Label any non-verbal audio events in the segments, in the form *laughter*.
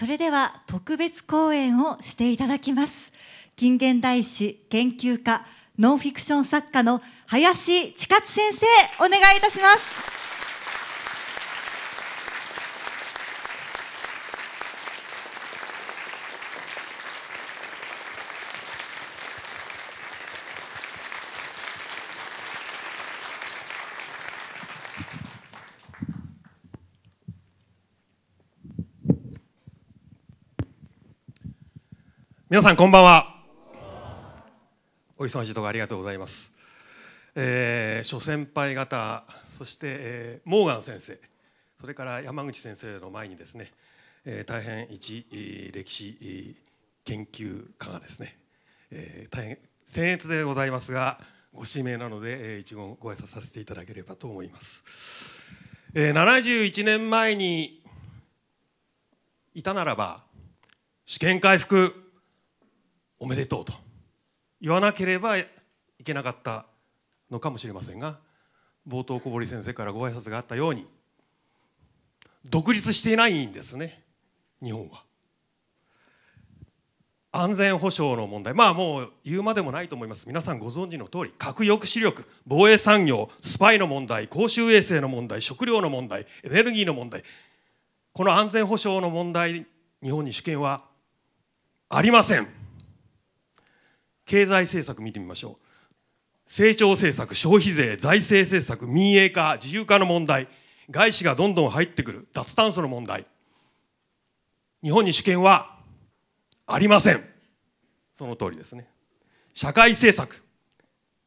それでは特別講演をしていただきます近現代史研究家ノンフィクション作家の林千勝先生お願いいたします皆さんこんばんはお忙しいところありがとうございます、えー、諸先輩方そして、えー、モーガン先生それから山口先生の前にですね、えー、大変一歴史研究家がですね、えー、大変僭越でございますがご指名なので、えー、一言ご挨拶させていただければと思います、えー、71年前にいたならば試験回復おめでとうと言わなければいけなかったのかもしれませんが冒頭小堀先生からご挨拶があったように独立していないんですね日本は。安全保障の問題まあもう言うまでもないと思います皆さんご存知の通り核抑止力防衛産業スパイの問題公衆衛生の問題食料の問題エネルギーの問題この安全保障の問題日本に主権はありません。経済政策見てみましょう成長政策消費税財政政策民営化自由化の問題外資がどんどん入ってくる脱炭素の問題日本に主権はありませんその通りですね社会政策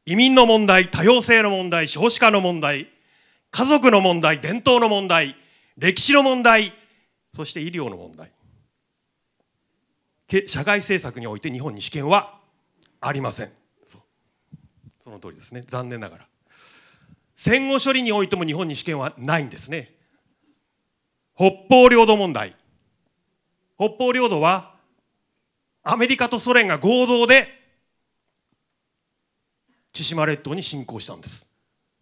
移民の問題多様性の問題少子化の問題家族の問題伝統の問題歴史の問題そして医療の問題社会政策において日本に主権はありませんその通りですね残念ながら戦後処理においても日本に主権はないんですね北方領土問題北方領土はアメリカとソ連が合同で千島列島に侵攻したんです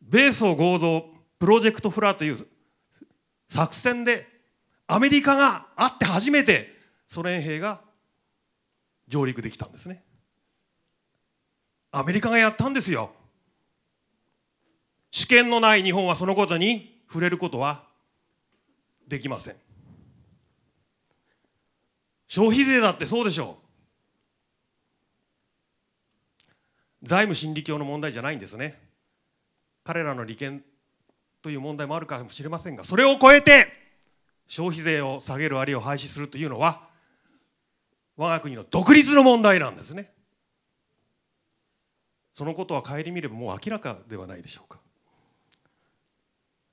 米ソ合同プロジェクトフラーという作戦でアメリカがあって初めてソ連兵が上陸できたんですねアメリカがやったんですよ主権のない日本はそのことに触れることはできません消費税だってそうでしょう財務審理教の問題じゃないんですね彼らの利権という問題もあるかもしれませんがそれを超えて消費税を下げるあるいは廃止するというのは我が国の独立の問題なんですね。そのことは顧みればもう明らかではないでしょうか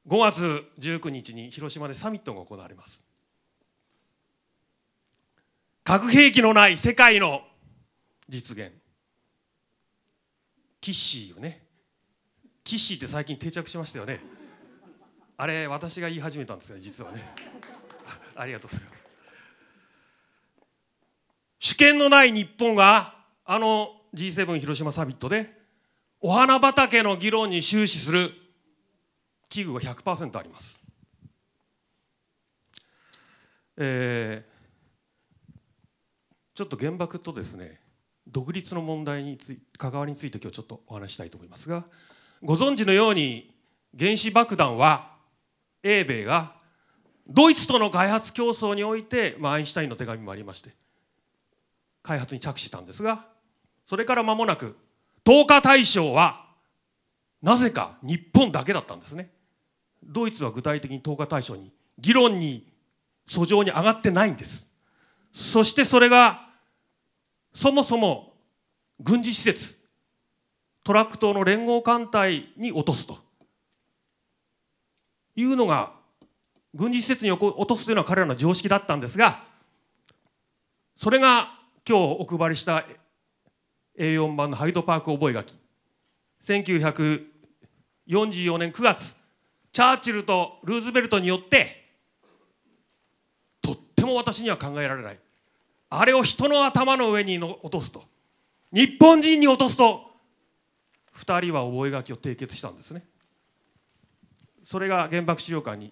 5月19日に広島でサミットが行われます核兵器のない世界の実現キッシーをねキッシーって最近定着しましたよねあれ私が言い始めたんですよね実はねありがとうございます主権のない日本があの G7 広島サミットでお花畑の議論に終始する危惧が100%あります。えー、ちょっと原爆とですね独立の問題につい関わりについて今日ちょっとお話したいと思いますがご存知のように原子爆弾は英米がドイツとの開発競争において、まあ、アインシュタインの手紙もありまして開発に着手したんですがそれから間もなく投下対象はなぜか日本だけだったんですねドイツは具体的に投下対象に議論に訴状に上がってないんですそしてそれがそもそも軍事施設トラック島の連合艦隊に落とすというのが軍事施設に落とすというのは彼らの常識だったんですがそれが今日お配りした A4 版のハイドパーク覚書1944年9月チャーチルとルーズベルトによってとっても私には考えられないあれを人の頭の上に落とすと日本人に落とすと2人は覚書を締結したんですねそれが原爆資料館に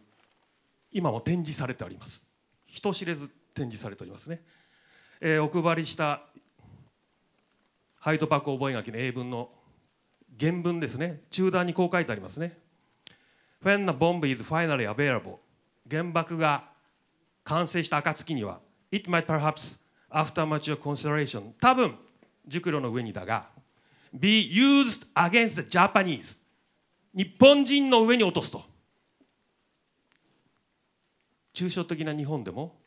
今も展示されております人知れず展示されておりますね、えー、お配りしたハイトパック覚書の英文の原文ですね中段にこう書いてありますね When the bomb is finally available 原爆が完成した暁には It might perhaps after much consideration 多分熟慮の上にだが be used against the Japanese 日本人の上に落とすと抽象的な日本でも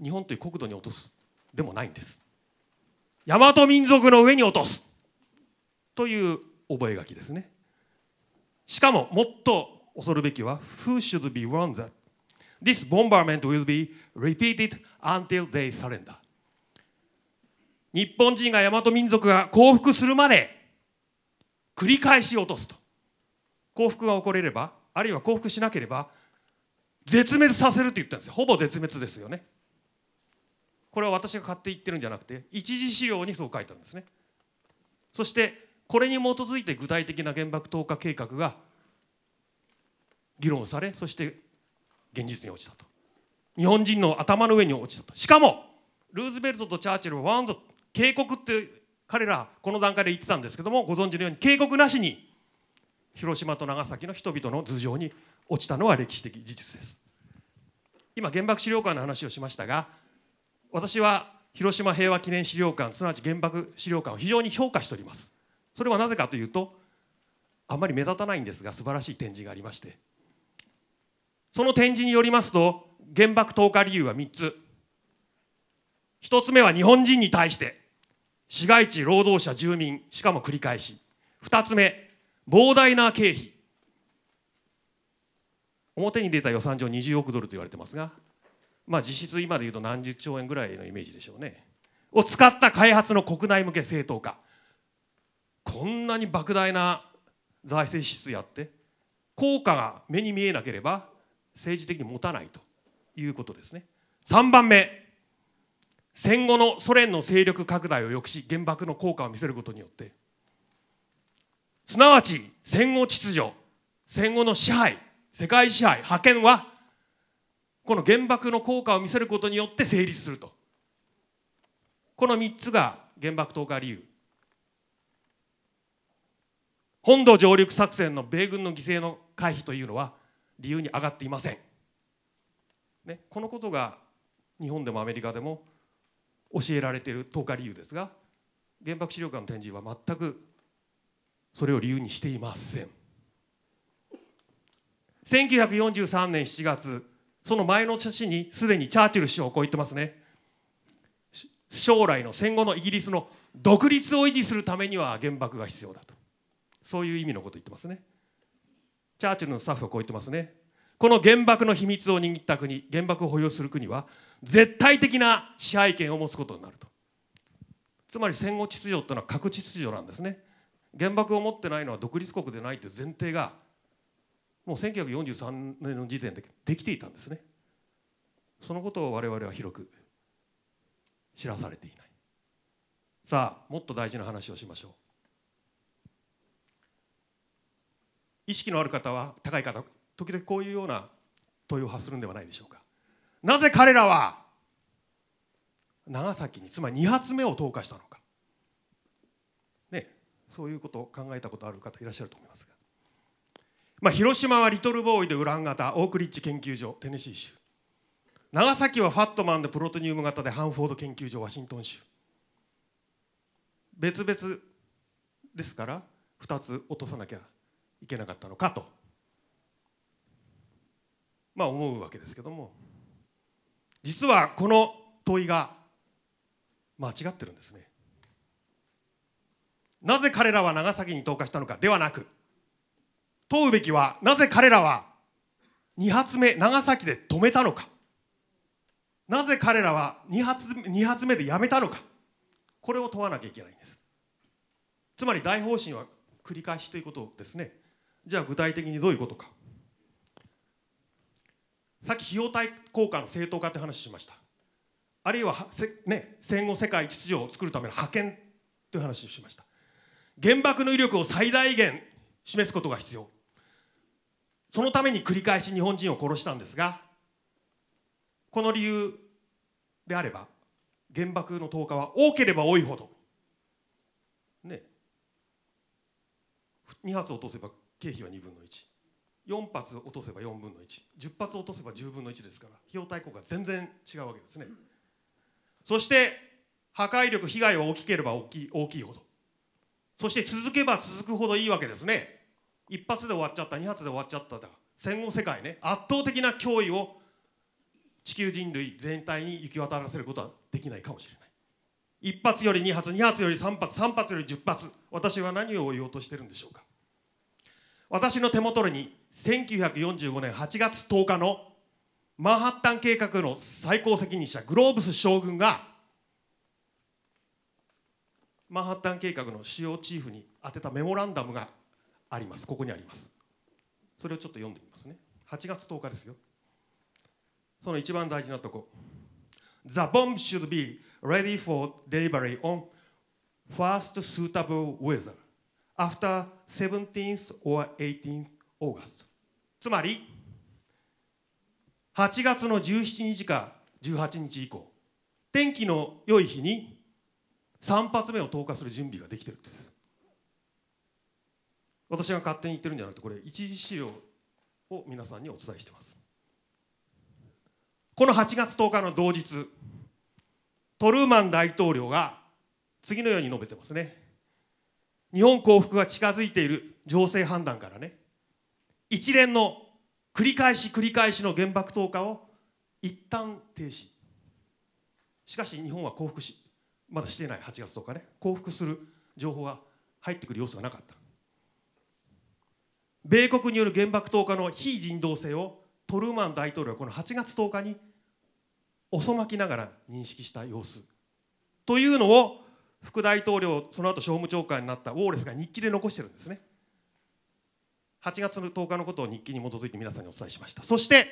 日本という国土に落とすでもないんです大和民族の上に落とすという覚書ですねしかももっと恐るべきは Who should be w a n that this bombardment will be repeated until they surrender 日本人が大和民族が降伏するまで繰り返し落とすと降伏が起これればあるいは降伏しなければ絶滅させるって言ったんですよほぼ絶滅ですよねこれは私が買って言ってるんじゃなくて一次資料にそう書いたんですねそしてこれに基づいて具体的な原爆投下計画が議論されそして現実に落ちたと日本人の頭の上に落ちたとしかもルーズベルトとチャーチルはワンド警告って彼らこの段階で言ってたんですけどもご存知のように警告なしに広島と長崎の人々の頭上に落ちたのは歴史的事実です今原爆資料館の話をしましたが私は広島平和記念資料館すなわち原爆資料館を非常に評価しておりますそれはなぜかというとあんまり目立たないんですが素晴らしい展示がありましてその展示によりますと原爆投下理由は3つ1つ目は日本人に対して市街地労働者住民しかも繰り返し2つ目膨大な経費表に出た予算上20億ドルと言われてますがまあ、実質今でいうと何十兆円ぐらいのイメージでしょうねを使った開発の国内向け正当化こんなに莫大な財政支出やって効果が目に見えなければ政治的に持たないということですね3番目戦後のソ連の勢力拡大を抑止原爆の効果を見せることによってすなわち戦後秩序戦後の支配世界支配覇権はこの原爆の効果を見せることによって成立するとこの3つが原爆投下理由本土上陸作戦の米軍の犠牲の回避というのは理由に上がっていません、ね、このことが日本でもアメリカでも教えられている投下理由ですが原爆資料館の展示は全くそれを理由にしていません1943年7月その前の写真にすでにチャーチル首相こう言ってますね将来の戦後のイギリスの独立を維持するためには原爆が必要だとそういう意味のこと言ってますねチャーチルのスタッフはこう言ってますねこの原爆の秘密を握った国原爆を保有する国は絶対的な支配権を持つことになるとつまり戦後秩序というのは核秩序なんですね原爆を持ってないのは独立国でないという前提がもう1943年の時点でできていたんですねそのことを我々は広く知らされていないさあもっと大事な話をしましょう意識のある方は高い方時々こういうような問いを発するんではないでしょうかなぜ彼らは長崎につまり2発目を投下したのかねそういうことを考えたことある方いらっしゃると思いますがまあ、広島はリトルボーイでウラン型オークリッジ研究所テネシー州長崎はファットマンでプロトニウム型でハンフォード研究所ワシントン州別々ですから2つ落とさなきゃいけなかったのかとまあ思うわけですけども実はこの問いが間違ってるんですねなぜ彼らは長崎に投下したのかではなく問うべきはなぜ彼らは2発目長崎で止めたのかなぜ彼らは2発 ,2 発目でやめたのかこれを問わなきゃいけないんですつまり大方針は繰り返しということですねじゃあ具体的にどういうことかさっき費用対効果の正当化という話しましたあるいはね、戦後世界秩序を作るための派遣という話をしました原爆の威力を最大限示すことが必要そのために繰り返し日本人を殺したんですがこの理由であれば原爆の投下は多ければ多いほどね2発落とせば経費は2分の14発落とせば4分の110発落とせば10分の1ですから費用対効果全然違うわけですねそして破壊力被害は大きければ大きい大きいほどそして続けば続くほどいいわけですね一発で終わっちゃった二発で終わっちゃった戦後世界ね圧倒的な脅威を地球人類全体に行き渡らせることはできないかもしれない一発より二発二発より三発三発より十発私は何を言おうとしてるんでしょうか私の手元に1945年8月10日のマンハッタン計画の最高責任者グローブス将軍がマンハッタン計画の主要チーフに宛てたメモランダムがありますここにありますそれをちょっと読んでみますね8月10日ですよその一番大事なとこ The bomb should be ready for delivery on first suitable weather after 17th or 18th August つまり8月の17日か18日以降天気の良い日に3発目を投下する準備ができてるってです私が勝手に言ってるんじゃなくてこれ一次資料を皆さんにお伝えしてますこの8月10日の同日トルーマン大統領が次のように述べてますね日本降伏が近づいている情勢判断からね一連の繰り返し繰り返しの原爆投下を一旦停止しかし日本は降伏しまだしてない8月とかね降伏する情報が入ってくる様子がなかった米国による原爆投下の非人道性をトルーマン大統領はこの8月10日に遅まきながら認識した様子というのを副大統領その後商務長官になったウォーレスが日記で残してるんですね8月の10日のことを日記に基づいて皆さんにお伝えしましたそして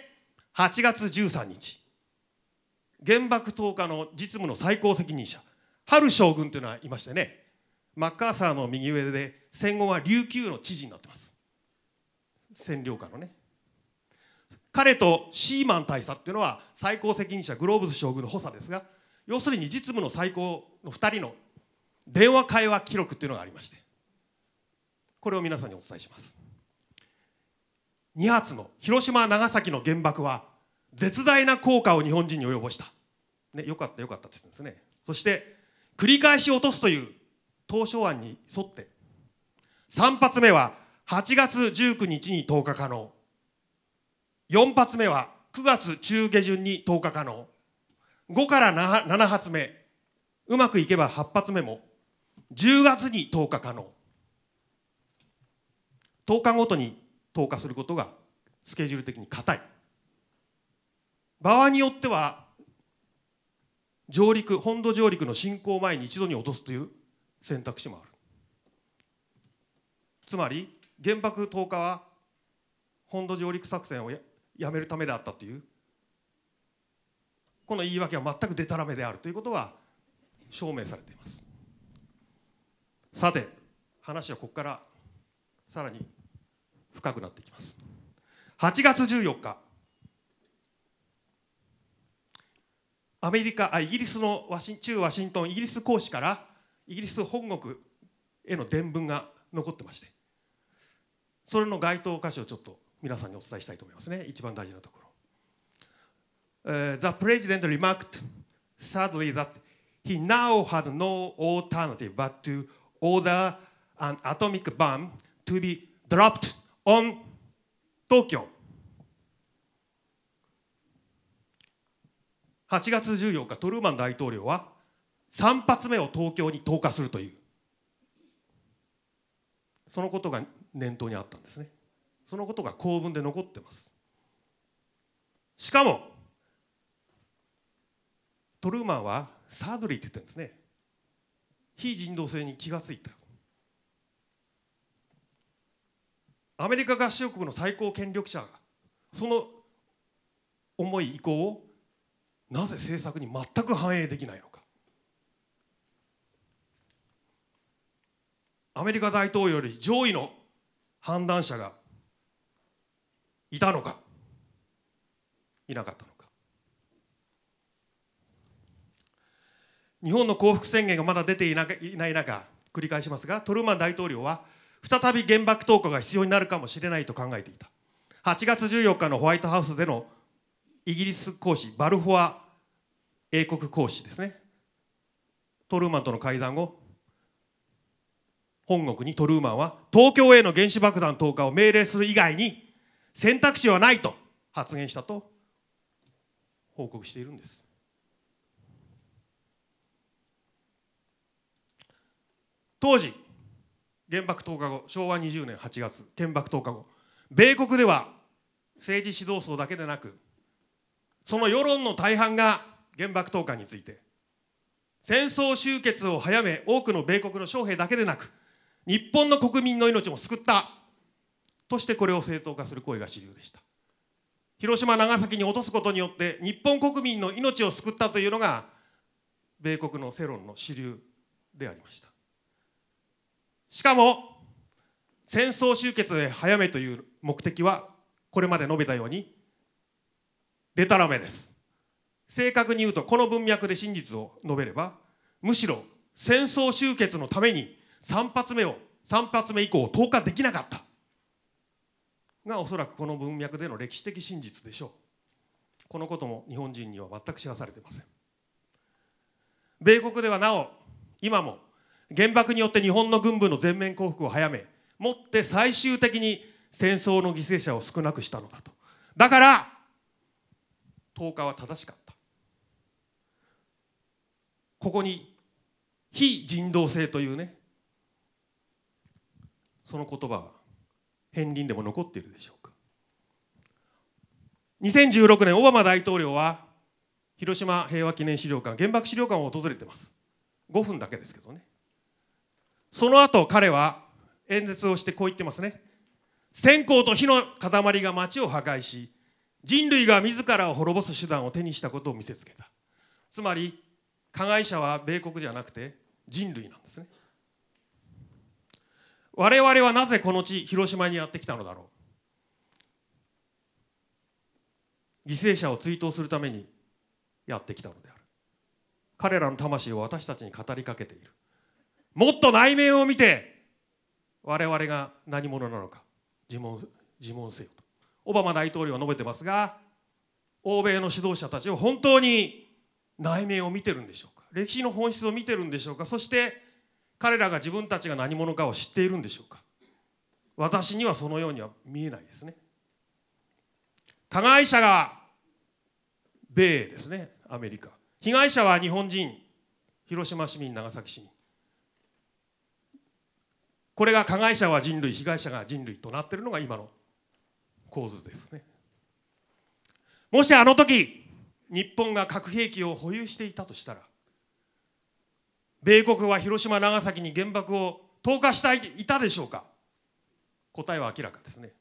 8月13日原爆投下の実務の最高責任者春将軍というのはいましてねマッカーサーの右上で戦後は琉球の知事になってます占領下のね彼とシーマン大佐っていうのは最高責任者グローブズ将軍の補佐ですが要するに実務の最高の2人の電話会話記録っていうのがありましてこれを皆さんにお伝えします2発の広島長崎の原爆は絶大な効果を日本人に及ぼした、ね、よかったよかったって言んですねそして繰り返し落とすという当初案に沿って3発目は8月19日に投下可能4発目は9月中下旬に投下可能5から7発目うまくいけば8発目も10月に投下可能10日ごとに投下することがスケジュール的に硬い場合によっては上陸本土上陸の侵攻前に一度に落とすという選択肢もあるつまり原爆投下は本土上陸作戦をやめるためであったというこの言い訳は全くでたらめであるということが証明されていますさて話はここからさらに深くなっていきます8月14日アメリカあイギリスのワシン中ワシントンイギリス公使からイギリス本国への伝文が残ってましてそれの該当歌詞をちょっと皆さんにお伝えしたいと思いますね一番大事なところ、uh, The president remarked sadly that he now had no alternative but to order an atomic bomb to be dropped on Tokyo 8月14日トルーマン大統領は3発目を東京に投下するというそのことが念頭にあったんですねそのことが公文で残ってますしかもトルーマンはサードリーって言ってるんですね非人道性に気がついたアメリカ合衆国の最高権力者がその思い意向をなぜ政策に全く反映できないのかアメリカ大統領より上位の判断者がいたのかいなかったのか日本の幸福宣言がまだ出ていない中繰り返しますがトルーマン大統領は再び原爆投下が必要になるかもしれないと考えていた8月14日のホワイトハウスでのイギリス講師バルフォア英国公使ですねトルーマンとの会談後本国にトルーマンは東京への原子爆弾投下を命令する以外に選択肢はないと発言したと報告しているんです当時原爆投下後昭和20年8月原爆投下後米国では政治指導層だけでなくその世論の大半が原爆投下について戦争終結を早め多くの米国の将兵だけでなく日本の国民の命も救ったとしてこれを正当化する声が主流でした広島長崎に落とすことによって日本国民の命を救ったというのが米国の世論の主流でありましたしかも戦争終結へ早めという目的はこれまで述べたようにでたらめです正確に言うとこの文脈で真実を述べればむしろ戦争終結のために3発目を3発目以降投下できなかったがおそらくこの文脈での歴史的真実でしょうこのことも日本人には全く知らされていません米国ではなお今も原爆によって日本の軍部の全面降伏を早めもって最終的に戦争の犠牲者を少なくしたのだとだから投下は正しかったここに非人道性というねその言葉は片鱗でも残っているでしょうか2016年オバマ大統領は広島平和記念資料館原爆資料館を訪れてます5分だけですけどねその後彼は演説をしてこう言ってますね線香と火の塊が街を破壊し人類が自らを滅ぼす手段を手にしたことを見せつけたつまり加害者は米国じゃなくて人類なんですね我々はなぜこの地広島にやってきたのだろう犠牲者を追悼するためにやってきたのである彼らの魂を私たちに語りかけているもっと内面を見て我々が何者なのか自問自問せよとオバマ大統領は述べてますが欧米の指導者たちを本当に内面を見てるんでしょうか歴史の本質を見てるんでしょうかそして彼らが自分たちが何者かを知っているんでしょうか私にはそのようには見えないですね加害者が米英ですねアメリカ被害者は日本人広島市民長崎市民これが加害者は人類被害者が人類となっているのが今の構図ですねもしあの時日本が核兵器を保有していたとしたら米国は広島長崎に原爆を投下していたでしょうか答えは明らかですね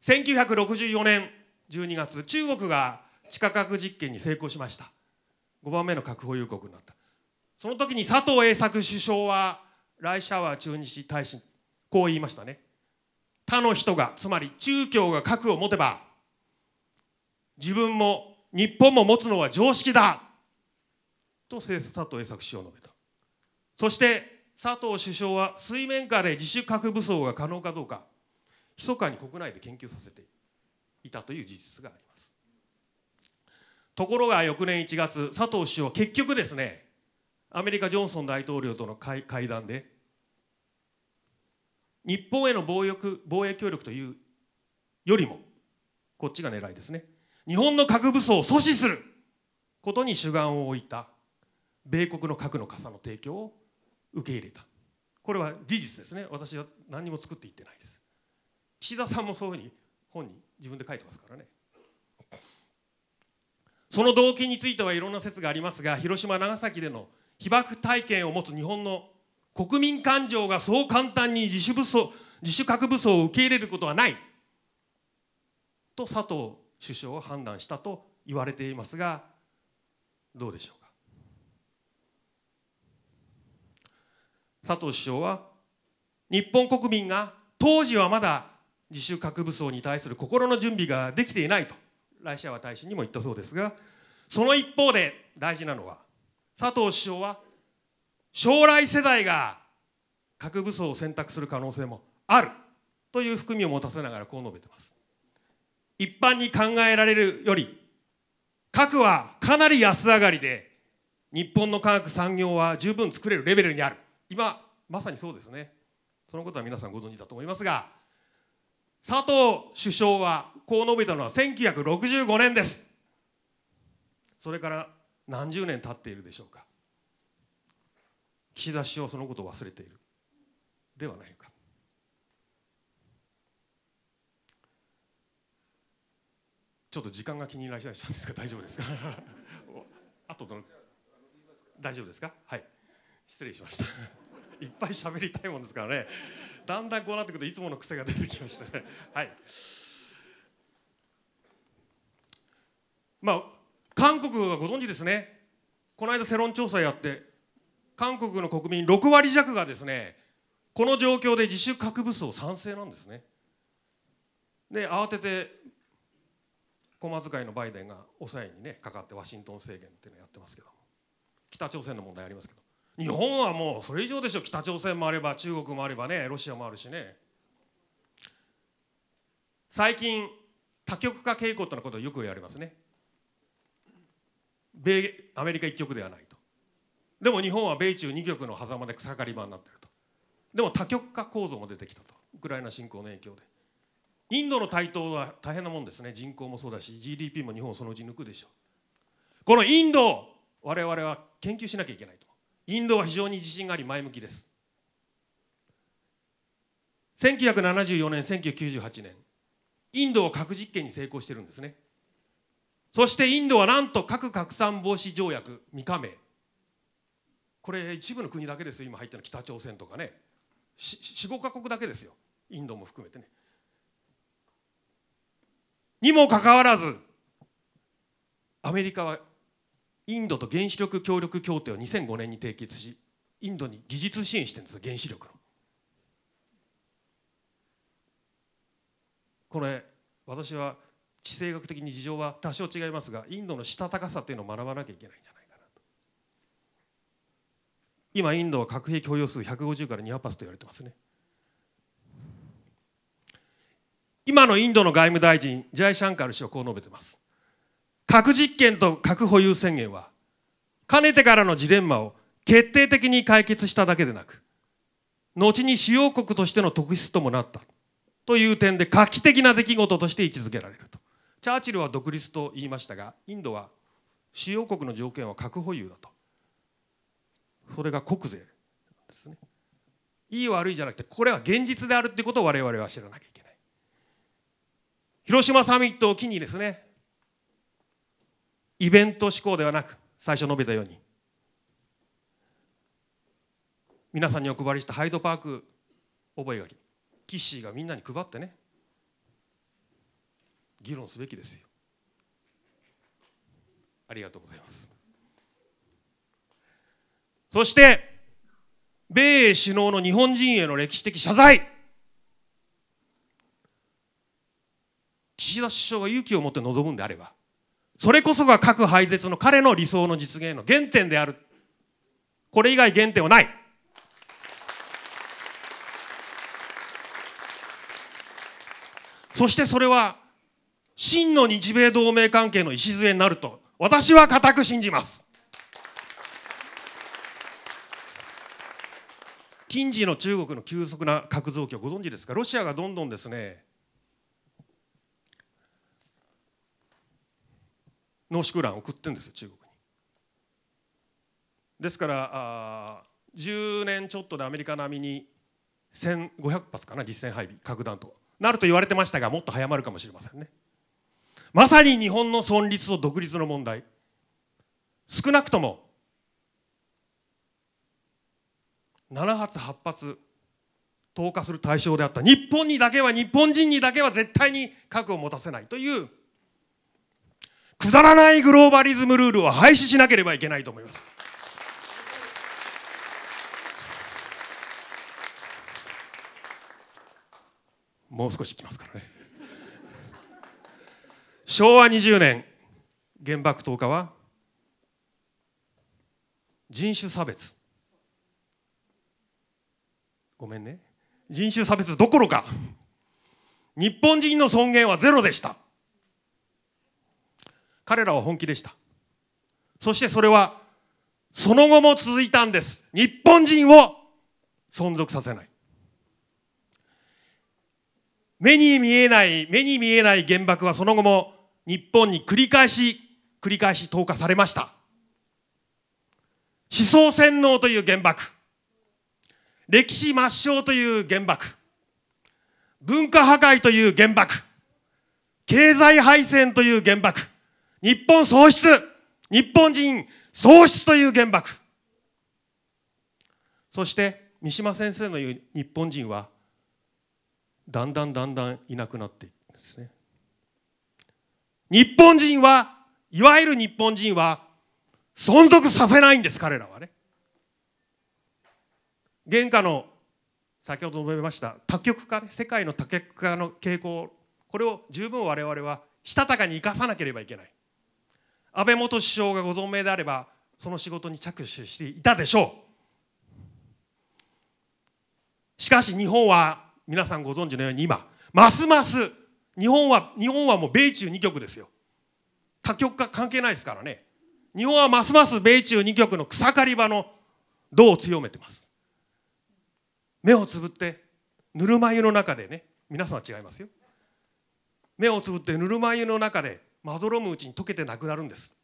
1964年12月中国が地下核実験に成功しました5番目の核保有国になったその時に佐藤栄作首相は来シャワー駐日大使こう言いましたね他の人がつまり中共が核を持てば自分も日本も持つのは常識だと佐藤栄作氏を述べたそして佐藤首相は水面下で自主核武装が可能かどうか密かに国内で研究させていたという事実がありますところが翌年1月佐藤首相は結局ですねアメリカジョンソン大統領との会談で日本への防衛協力というよりもこっちが狙いですね日本の核武装を阻止することに主眼を置いた米国の核の傘の提供を受け入れたこれは事実ですね私は何も作っていってないです岸田さんもそういうふうに本に自分で書いてますからねその動機についてはいろんな説がありますが広島長崎での被爆体験を持つ日本の国民感情がそう簡単に自主武装自主核武装を受け入れることはないと佐藤首相を判断したと言われていますがどうでしょうか佐藤首相は日本国民が当時はまだ自主核武装に対する心の準備ができていないとライシャワ大使にも言ったそうですがその一方で大事なのは佐藤首相は将来世代が核武装を選択する可能性もあるという含みを持たせながらこう述べてます。一般に考えられるより、核はかなり安上がりで、日本の科学産業は十分作れるレベルにある。今、まさにそうですね。そのことは皆さんご存知だと思いますが、佐藤首相はこう述べたのは1965年です。それから何十年経っているでしょうか。岸田首相はそのことを忘れている。ではないか。ちょっと時間が気になりしたんですが大丈夫ですかあとどの大丈夫ですかはい失礼しました *laughs* いっぱい喋りたいもんですからねだんだんこうなってくるといつもの癖が出てきましたねはいまあ韓国はご存知ですねこの間世論調査やって韓国の国民6割弱がですねこの状況で自主核武装賛成なんですねで慌てて駒使いのバイデンが抑えにねかかってワシントン制限っていうのをやってますけど北朝鮮の問題ありますけど日本はもうそれ以上でしょ北朝鮮もあれば中国もあればねロシアもあるしね最近多極化傾向ってのことをよく言われますね米アメリカ一極ではないとでも日本は米中二極の狭間で草刈り場になってるとでも多極化構造も出てきたとウクライナ侵攻の影響でインドの台頭は大変なもんですね人口もそうだし GDP も日本をそのうち抜くでしょうこのインドを我々は研究しなきゃいけないとインドは非常に自信があり前向きです1974年1998年インドは核実験に成功してるんですねそしてインドはなんと核拡散防止条約未加盟これ一部の国だけですよ今入ってるの北朝鮮とかね45か国だけですよインドも含めてねにもかかわらずアメリカはインドと原子力協力協定を2005年に締結しインドに技術支援してるんです原子力の。これ私は地政学的に事情は多少違いますがインドのしたたかさというのを学ばなきゃいけないんじゃないかなと今インドは核兵器保有数150から200発と言われてますね。今のインドの外務大臣、ジャイ・シャンカル氏はこう述べています。核実験と核保有宣言は、かねてからのジレンマを決定的に解決しただけでなく、後に主要国としての特質ともなったという点で画期的な出来事として位置づけられると。チャーチルは独立と言いましたが、インドは主要国の条件は核保有だと。それが国税ですね。いい悪いじゃなくて、これは現実であるということを我々は知らなきゃ広島サミットを機にですね、イベント志向ではなく、最初述べたように、皆さんにお配りしたハイドパーク覚書、キッシーがみんなに配ってね、議論すべきですよ。ありがとうございます。そして、米英首脳の日本人への歴史的謝罪。岸田首相が勇気を持って臨むんであればそれこそが核廃絶の彼の理想の実現の原点であるこれ以外原点はないそしてそれは真の日米同盟関係の礎になると私は固く信じます近似の中国の急速な核増強ご存知ですかロシアがどんどんですね濃縮ウ送ってるんですよ中国に。ですからあ10年ちょっとでアメリカ並みに1500発かな実戦配備核弾頭なると言われてましたがもっと早まるかもしれませんねまさに日本の存立と独立の問題少なくとも7発8発投下する対象であった日本にだけは日本人にだけは絶対に核を持たせないというくだらないグローバリズムルールを廃止しなければいけないと思います。もう少しいきますからね。昭和20年原爆投下は人種差別ごめんね人種差別どころか日本人の尊厳はゼロでした彼らは本気でした。そしてそれは、その後も続いたんです。日本人を存続させない。目に見えない、目に見えない原爆はその後も日本に繰り返し、繰り返し投下されました。思想洗脳という原爆。歴史抹消という原爆。文化破壊という原爆。経済敗戦という原爆。日本喪失日本人喪失という原爆そして三島先生の言う日本人はだんだんだんだんいなくなっていくんですね日本人はいわゆる日本人は存続させないんです彼らはね現下の先ほど述べました多極化、ね、世界の多極化の傾向これを十分我々はしたたかに生かさなければいけない安倍元首相がご存命であればその仕事に着手していたでしょうしかし日本は皆さんご存知のように今ますます日本は日本はもう米中2極ですよ他極化関係ないですからね日本はますます米中2極の草刈り場の度を強めてます目をつぶってぬるま湯の中でね皆さんは違いますよ目をつぶってぬるま湯の中でまどろむうちに溶けてなくなるんです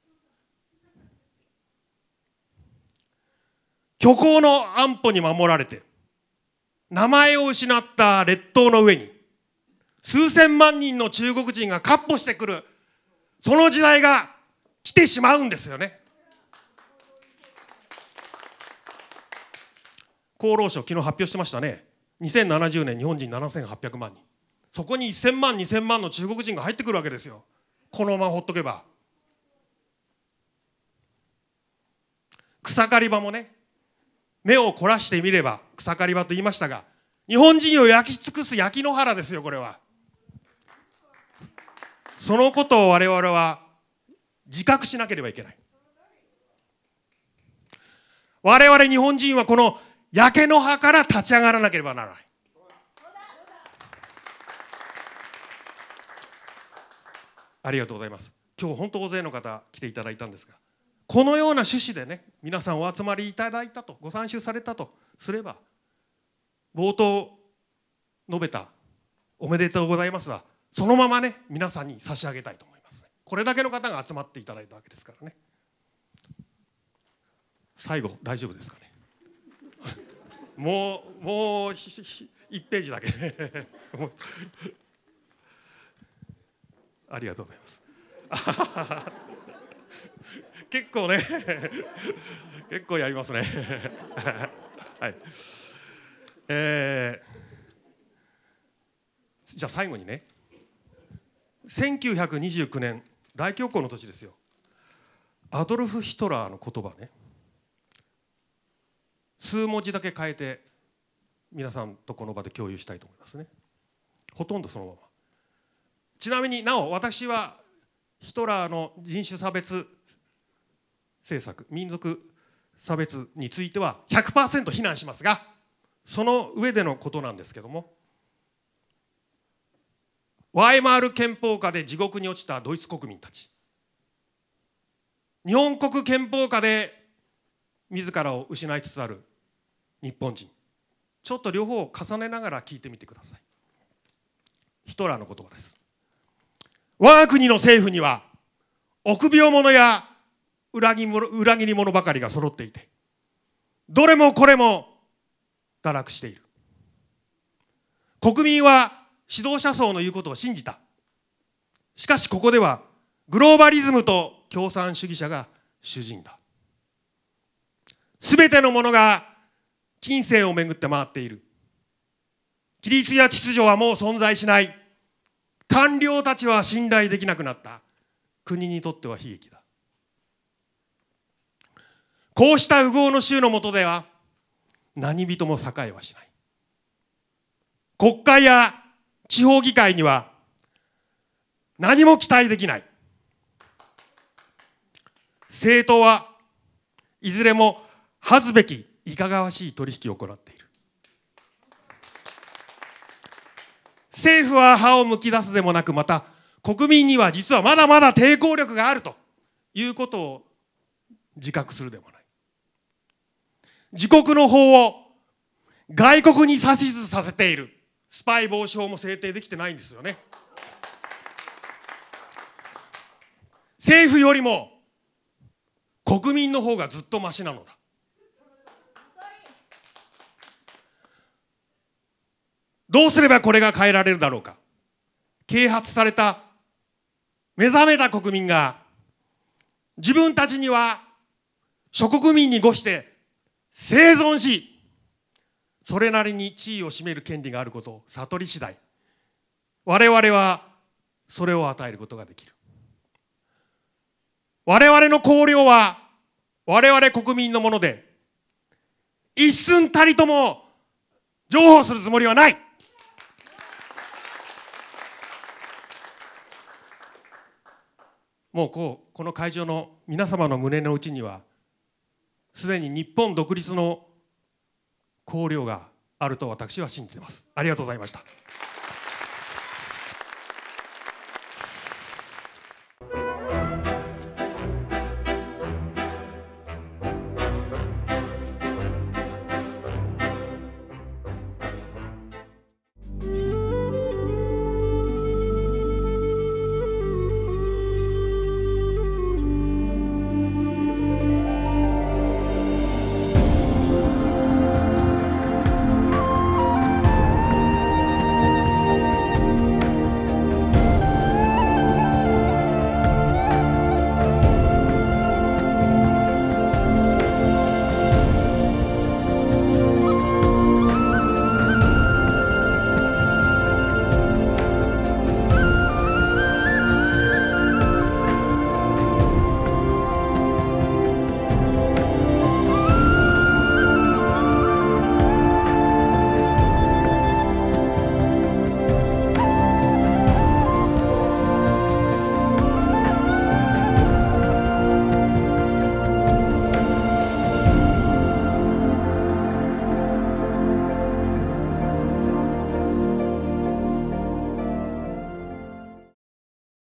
虚構の安保に守られて名前を失った列島の上に数千万人の中国人が闊歩してくるその時代が来てしまうんですよね厚労省昨日発表してましたね2070年日本人7800万人そこに1000万2000万の中国人が入ってくるわけですよこのままほっとけば草刈り場もね目を凝らしてみれば草刈り場と言いましたが日本人を焼き尽くす焼き野原ですよこれはそのことを我々は自覚しなければいけない我々日本人はこの焼け野原から立ち上がらなければならないありがとうございます今日本当大勢の方来ていただいたんですがこのような趣旨でね皆さんお集まりいただいたとご参集されたとすれば冒頭述べた「おめでとうございますは」そのままね皆さんに差し上げたいと思います、ね、これだけの方が集まっていただいたわけですからね最後大丈夫ですかね *laughs* もうもう1ページだけね *laughs* ありがとうございます *laughs* 結構ね *laughs* 結構やりますね *laughs* はいえー、じゃあ最後にね1929年大恐慌の年ですよアドルフ・ヒトラーの言葉ね数文字だけ変えて皆さんとこの場で共有したいと思いますねほとんどそのままちなみになお私はヒトラーの人種差別政策民族差別については100%非難しますがその上でのことなんですけどもワイマール憲法下で地獄に落ちたドイツ国民たち日本国憲法下で自らを失いつつある日本人ちょっと両方を重ねながら聞いてみてくださいヒトラーの言葉です我が国の政府には臆病者や裏切裏切り者ばかりが揃っていてどれもこれも堕落している国民は指導者層の言うことを信じたしかしここではグローバリズムと共産主義者が主人だすべてのものが金銭をめぐって回っている規律や秩序はもう存在しない官僚たちは信頼できなくなった国にとっては悲劇だこうした右往の衆の下では何人も栄えはしない国会や地方議会には何も期待できない政党はいずれも恥ずべきいかがわしい取引を行っている政府は歯をむき出すでもなくまた国民には実はまだまだ抵抗力があるということを自覚するでもない自国の法を外国に指図させているスパイ防止法も制定できてないんですよね政府よりも国民の方がずっとましなのだどうすればこれが変えられるだろうか。啓発された、目覚めた国民が、自分たちには諸国民にごして生存し、それなりに地位を占める権利があることを悟り次第、我々はそれを与えることができる。我々の綱領は我々国民のもので、一寸たりとも譲歩するつもりはないもうこうこの会場の皆様の胸の内にはすでに日本独立の考慮があると私は信じていますありがとうございました